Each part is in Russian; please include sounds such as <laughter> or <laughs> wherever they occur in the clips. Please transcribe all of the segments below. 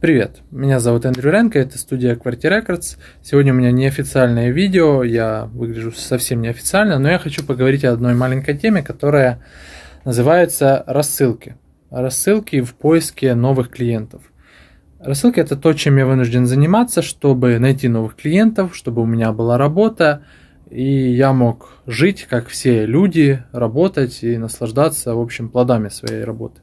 Привет, меня зовут Эндрю Ренко, это студия Qwerty Records. Сегодня у меня неофициальное видео, я выгляжу совсем неофициально, но я хочу поговорить о одной маленькой теме, которая называется рассылки. Рассылки в поиске новых клиентов. Рассылки – это то, чем я вынужден заниматься, чтобы найти новых клиентов, чтобы у меня была работа, и я мог жить, как все люди, работать и наслаждаться, в общем, плодами своей работы.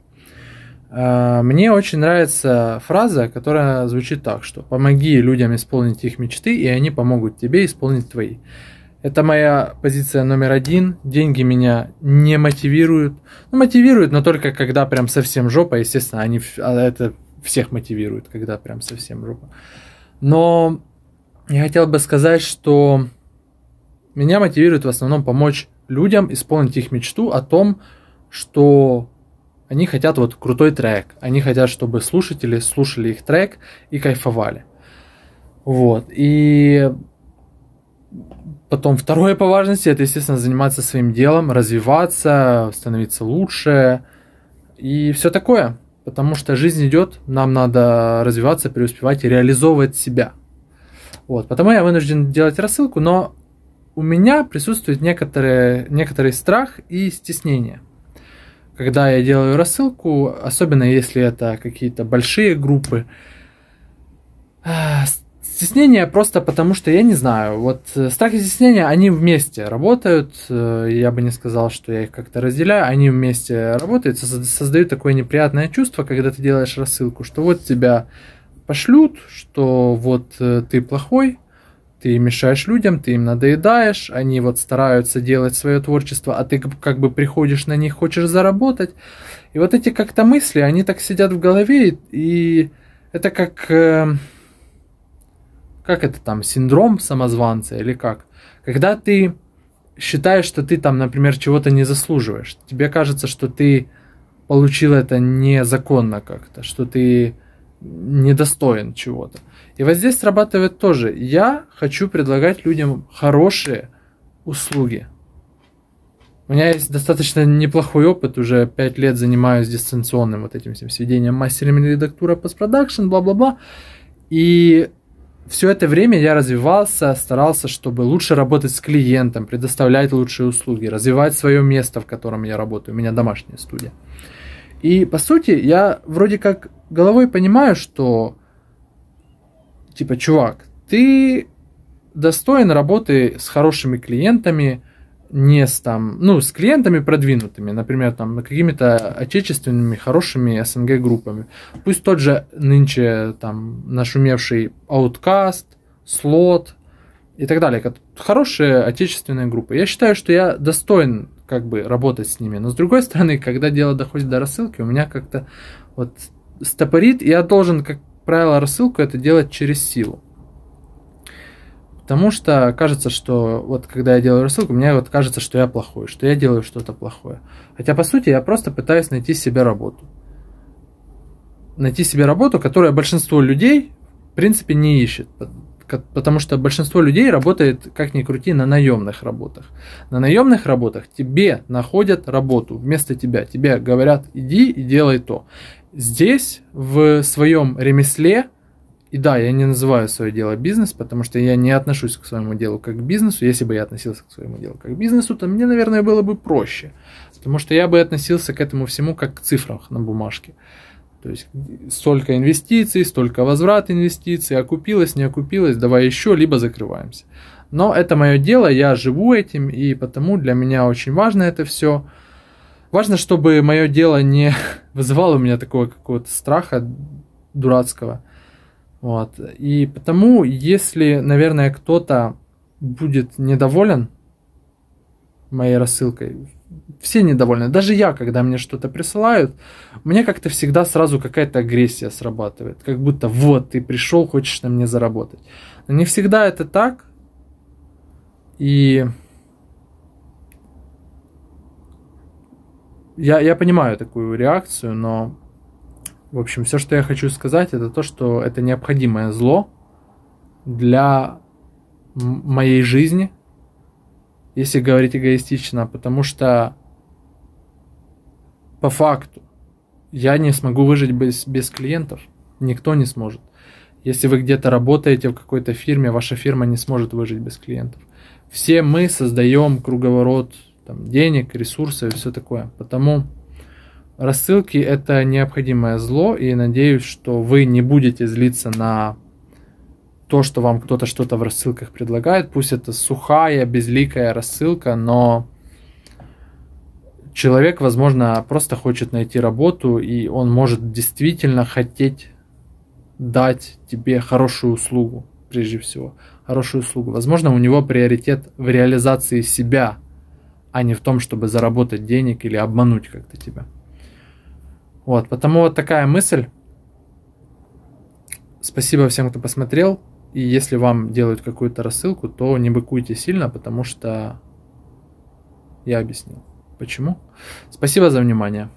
Э, мне очень нравится фраза, которая звучит так, что «помоги людям исполнить их мечты, и они помогут тебе исполнить твои». Это моя позиция номер один. Деньги меня не мотивируют. Ну, мотивируют, но только когда прям совсем жопа. Естественно, они а это всех мотивируют, когда прям совсем жопа. Но я хотел бы сказать, что меня мотивирует в основном помочь людям исполнить их мечту о том, что они хотят вот крутой трек. Они хотят, чтобы слушатели слушали их трек и кайфовали. Вот. И потом второе по важности, это, естественно, заниматься своим делом, развиваться, становиться лучше и все такое. Потому что жизнь идет, нам надо развиваться, преуспевать и реализовывать себя. Вот, потому я вынужден делать рассылку, но у меня присутствует некоторый, некоторый страх и стеснение когда я делаю рассылку, особенно если это какие-то большие группы, а, стеснение просто потому, что я не знаю. Вот э, страх и стеснение, они вместе работают. Э, я бы не сказал, что я их как-то разделяю. Они вместе работают, создают такое неприятное чувство, когда ты делаешь рассылку, что вот тебя пошлют, что вот э, ты плохой, ты мешаешь людям, ты им надоедаешь, они вот стараются делать свое творчество, а ты как бы приходишь на них, хочешь заработать. И вот эти как-то мысли, они так сидят в голове, и это как... Э, как это там, синдром самозванца или как? Когда ты считаешь, что ты там, например, чего-то не заслуживаешь, тебе кажется, что ты получил это незаконно как-то, что ты недостоин чего-то. И вот здесь срабатывает тоже. Я хочу предлагать людям хорошие услуги. У меня есть достаточно неплохой опыт, уже 5 лет занимаюсь дистанционным вот этим всем сведением, мастерами редактура, постпродакшн, бла-бла-бла. И все это время я развивался, старался, чтобы лучше работать с клиентом, предоставлять лучшие услуги, развивать свое место, в котором я работаю. У меня домашняя студия. И по сути, я вроде как головой понимаю, что типа, чувак, ты достоин работы с хорошими клиентами, не с там, ну, с клиентами продвинутыми, например, там, какими-то отечественными хорошими СНГ группами. Пусть тот же нынче там нашумевший Outcast, Slot и так далее. Хорошие отечественные группы. Я считаю, что я достоин как бы работать с ними. Но с другой стороны, когда дело доходит до рассылки, у меня как-то вот стопорит, я должен, как правило, рассылку это делать через силу. Потому что кажется, что вот когда я делаю рассылку, мне вот кажется, что я плохой, что я делаю что-то плохое. Хотя, по сути, я просто пытаюсь найти себе работу. Найти себе работу, которая большинство людей, в принципе, не ищет потому что большинство людей работает, как ни крути, на наемных работах. На наемных работах тебе находят работу вместо тебя. Тебе говорят, иди и делай то. Здесь, в своем ремесле, и да, я не называю свое дело бизнес, потому что я не отношусь к своему делу как к бизнесу. Если бы я относился к своему делу как к бизнесу, то мне, наверное, было бы проще. Потому что я бы относился к этому всему как к цифрам на бумажке. То есть столько инвестиций, столько возврат инвестиций, окупилось, а не окупилось, давай еще, либо закрываемся. Но это мое дело, я живу этим, и потому для меня очень важно это все. Важно, чтобы мое дело не <laughs> вызывало у меня такого какого-то страха дурацкого. Вот. И потому, если, наверное, кто-то будет недоволен моей рассылкой, все недовольны. Даже я, когда мне что-то присылают, мне как-то всегда сразу какая-то агрессия срабатывает. Как будто вот, ты пришел, хочешь на мне заработать. Но не всегда это так. И я, я понимаю такую реакцию, но, в общем, все, что я хочу сказать, это то, что это необходимое зло для моей жизни – если говорить эгоистично, потому что по факту я не смогу выжить без, без клиентов. Никто не сможет. Если вы где-то работаете в какой-то фирме, ваша фирма не сможет выжить без клиентов. Все мы создаем круговорот там, денег, ресурсов и все такое. Потому рассылки это необходимое зло, и надеюсь, что вы не будете злиться на то, что вам кто-то что-то в рассылках предлагает, пусть это сухая, безликая рассылка, но человек, возможно, просто хочет найти работу, и он может действительно хотеть дать тебе хорошую услугу, прежде всего, хорошую услугу. Возможно, у него приоритет в реализации себя, а не в том, чтобы заработать денег или обмануть как-то тебя. Вот, потому вот такая мысль. Спасибо всем, кто посмотрел. И если вам делают какую-то рассылку, то не быкуйте сильно, потому что я объяснил. Почему? Спасибо за внимание.